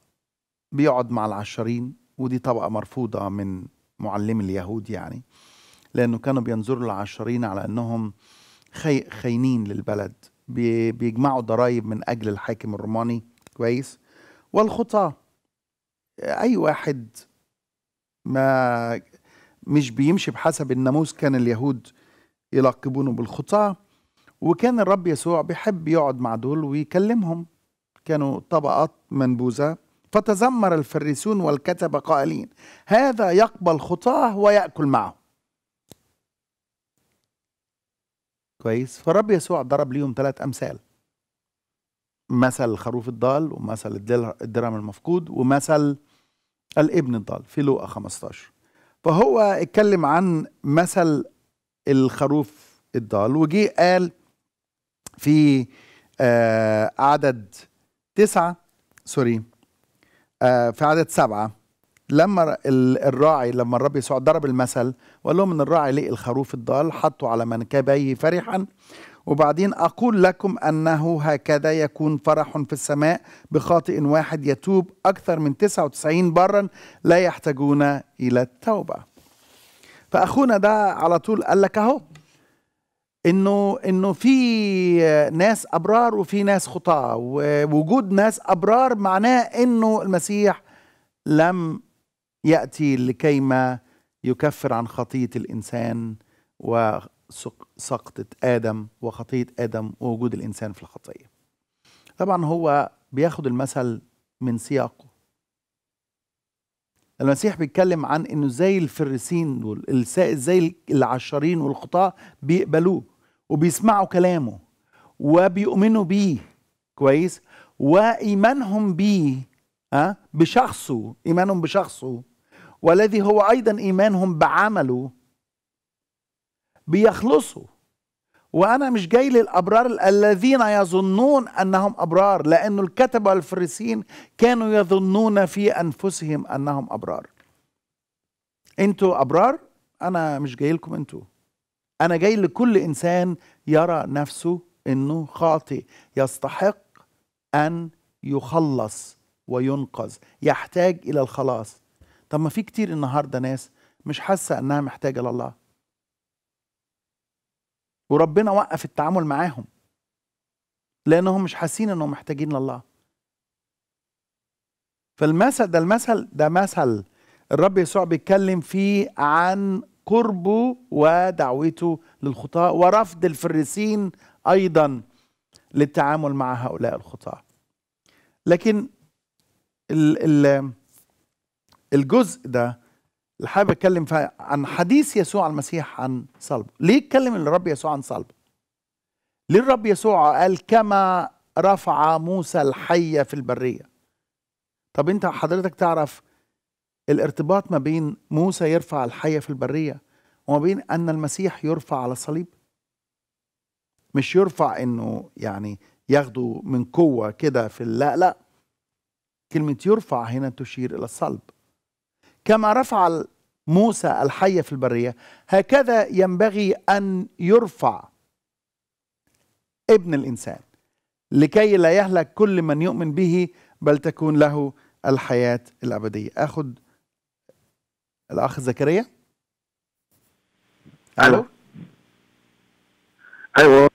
بيقعد مع العشرين ودي طبقة مرفوضة من معلمي اليهود يعني لأنه كانوا بينظروا للعشرين على أنهم خي... خاينين للبلد بي... بيجمعوا ضرائب من أجل الحاكم الروماني كويس والخطاة أي واحد ما مش بيمشي بحسب الناموس كان اليهود يلقبونه بالخطاة وكان الرب يسوع بيحب يقعد مع دول ويكلمهم كانوا طبقات منبوذة فتذمر الفريسون والكتبة قائلين هذا يقبل خطاه ويأكل معه كويس فالرب يسوع ضرب ليهم ثلاث أمثال مثل الخروف الضال ومثل الدرهم المفقود ومثل الابن الضال في لوقا 15 فهو اتكلم عن مثل الخروف الضال وجي قال في آه عدد تسعة سوري آه في عدد سبعة لما الراعي لما الرب يسوع ضرب المثل وقال لهم ان الراعي لقي الخروف الضال حطه على منكبيه فرحا وبعدين اقول لكم انه هكذا يكون فرح في السماء بخاطئ واحد يتوب اكثر من 99 برا لا يحتاجون الى التوبه فاخونا ده على طول قال لك اهو انه انه في ناس ابرار وفي ناس خطاه ووجود ناس ابرار معناه انه المسيح لم ياتي لكيما يكفر عن خطيه الانسان وسقطه ادم وخطيه ادم ووجود الانسان في الخطيه طبعا هو بياخد المثل من سياقه المسيح بيتكلم عن انه ازاي الفريسين دول ازاي العشرين والخطاه بيقبلوه وبيسمعوا كلامه وبيؤمنوا بيه كويس وإيمانهم بيه أه؟ بشخصه إيمانهم بشخصه والذي هو أيضا إيمانهم بعمله بيخلصوا وأنا مش جاي للأبرار الذين يظنون أنهم أبرار لأن الكتبة والفريسين كانوا يظنون في أنفسهم أنهم أبرار أنتوا أبرار أنا مش جاي لكم أنتوا انا جاي لكل انسان يرى نفسه انه خاطئ يستحق ان يخلص وينقذ يحتاج الى الخلاص طب ما في كتير النهارده ناس مش حاسه انها محتاجه لله وربنا وقف التعامل معاهم لانهم مش حاسين انهم محتاجين لله فالمثل ده المثل ده مثل الرب يسوع بيتكلم فيه عن قربه ودعوته للخطاة ورفض الفريسين أيضا للتعامل مع هؤلاء الخطاة لكن الجزء ده اللي حابب اتكلم عن حديث يسوع المسيح عن صلبه ليه اتكلم الرب يسوع عن صلبه ليه الرب يسوع قال كما رفع موسى الحية في البرية طب انت حضرتك تعرف الارتباط ما بين موسى يرفع الحية في البرية وما بين أن المسيح يرفع على الصليب مش يرفع إنه يعني ياخده من قوة كده في لا لا كلمة يرفع هنا تشير إلى الصلب كما رفع موسى الحية في البرية هكذا ينبغي أن يرفع ابن الإنسان لكي لا يهلك كل من يؤمن به بل تكون له الحياة الأبدية أخذ الاخ زكريا الو ايوه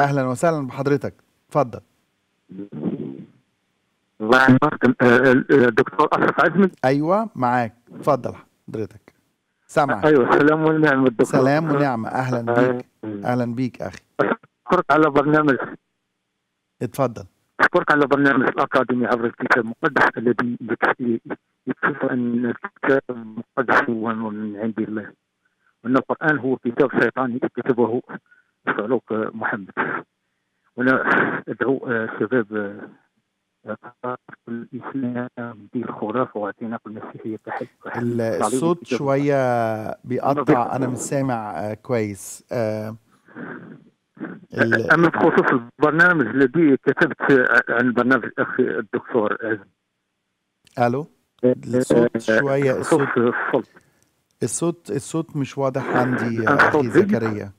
اهلا وسهلا بحضرتك اتفضل الله يعينك الدكتور اشرف عزمي ايوه معاك اتفضل حضرتك سامعك ايوه سلام ونعمه الدكتور سلام ونعمه اهلا أيوة. بيك اهلا بيك اخي اشكرك على برنامج اتفضل أشكرك على برنامج الأكاديمي عبر الكتاب المقدس الذي يكشف أن الكتاب مقدس من عند الله وأن القرآن هو كتاب شيطاني كتبه سلوك محمد وأنا أدعو الشباب الإسلام بالخرافه واعتناق المسيحية الصوت شوية بيقطع أنا مش سامع آه، كويس آه، اما بخصوص البرنامج الذي كتبت عن برنامج الاخ الدكتور عزم الو آه، الصوت آه، شويه الصوت الصوت الصوت, الصوت مش واضح آه، عندي اخي زكريا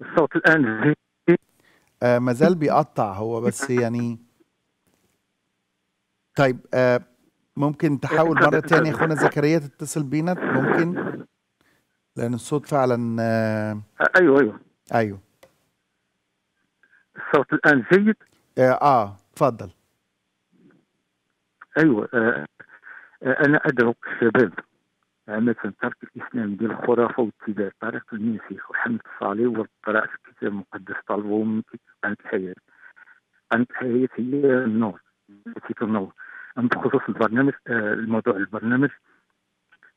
الصوت الان آه مازال بيقطع هو بس يعني طيب آه ممكن تحاول مره ثانيه اخونا زكريا تتصل بينا ممكن لان الصوت فعلا آه، ايوه ايوه ايوه الصوت الان جيد اه, آه، تفضل ايوه آه, آه، انا ادعو الشباب عامة ترك الاسلام ديال الخرافه واتباع طريقه المسيح وحمد الصالح والقراءه في الكتاب المقدس طلبوا من عن الحياه عن الحياه هي النور بخصوص البرنامج آه الموضوع البرنامج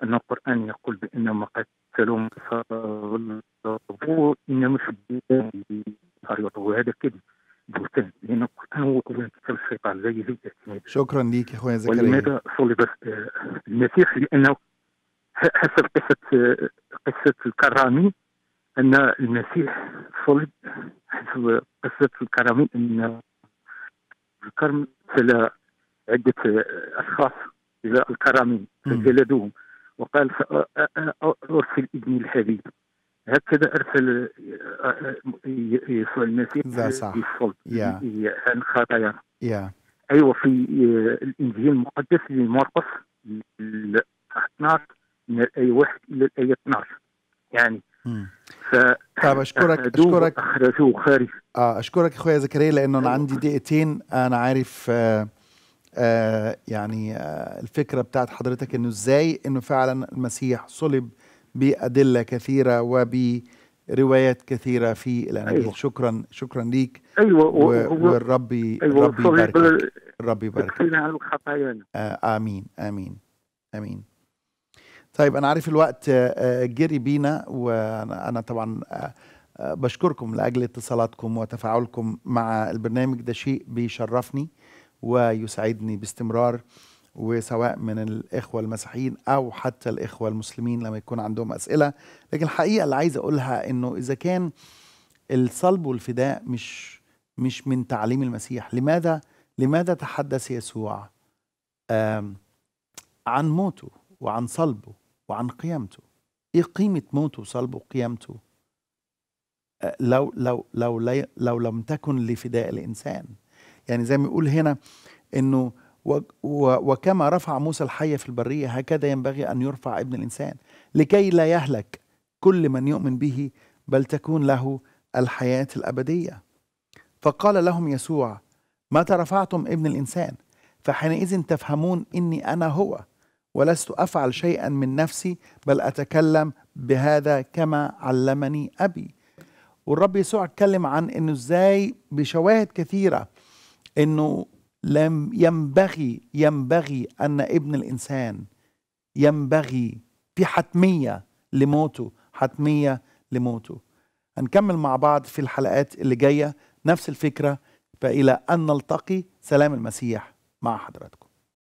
أن القرآن يقول ما قتلوا إنما شبهوا وهذا كذب لأن القرآن هو أولا كتاب الشيطان لا يهيئ شكرا لك يا خويا زكريا ولماذا صلب المسيح لأنه حسب قصة قصة الكرامي أن المسيح صلب حسب قصة الكرامي أن الكرم سلا عدة أشخاص إلى الكرامي جلدوهم وقال أرسل ابني الحبيب هكذا أرسل يسوع المسيح yeah. عن خطايا أيوة في آه، الإنجيل المقدس لمرقس ال 12 من الآية 1 إلى الآية 12 يعني طيب اشكرك اشكرك اخرجوه خارج اه اشكرك اخويا زكريا لانه انا أيوة. عندي دقيقتين انا عارف آه آه، يعني آه الفكره بتاعت حضرتك انه ازاي انه فعلا المسيح صلب بادله كثيره وبروايات كثيره في الاناجيل أيوة. شكرا شكرا ليك ايوه و... والرب أيوة الرب يبارك الرب يباركك يبارك يعني. آه امين امين امين طيب انا عارف الوقت آه، آه، جري بينا وانا طبعا بشكركم لاجل اتصالاتكم وتفاعلكم مع البرنامج ده شيء بيشرفني ويسعدني باستمرار وسواء من الإخوة المسيحيين أو حتى الإخوة المسلمين لما يكون عندهم أسئلة لكن الحقيقة اللي عايز أقولها إنه إذا كان الصلب والفداء مش مش من تعليم المسيح لماذا لماذا تحدث يسوع عن موته وعن صلبه وعن قيامته ايه قيمه موته وصلبه وقيامته آه، لو لو لو لو لم تكن لفداء الانسان يعني زي ما يقول هنا انه وكما رفع موسى الحية في البرية هكذا ينبغي أن يرفع ابن الإنسان لكي لا يهلك كل من يؤمن به بل تكون له الحياة الأبدية فقال لهم يسوع متى رفعتم ابن الإنسان فحينئذ تفهمون إني أنا هو ولست أفعل شيئا من نفسي بل أتكلم بهذا كما علمني أبي والرب يسوع اتكلم عن إنه إزاي بشواهد كثيرة انه لم ينبغي ينبغي ان ابن الانسان ينبغي في حتميه لموته حتميه لموته هنكمل مع بعض في الحلقات اللي جايه نفس الفكره فالى ان نلتقي سلام المسيح مع حضراتكم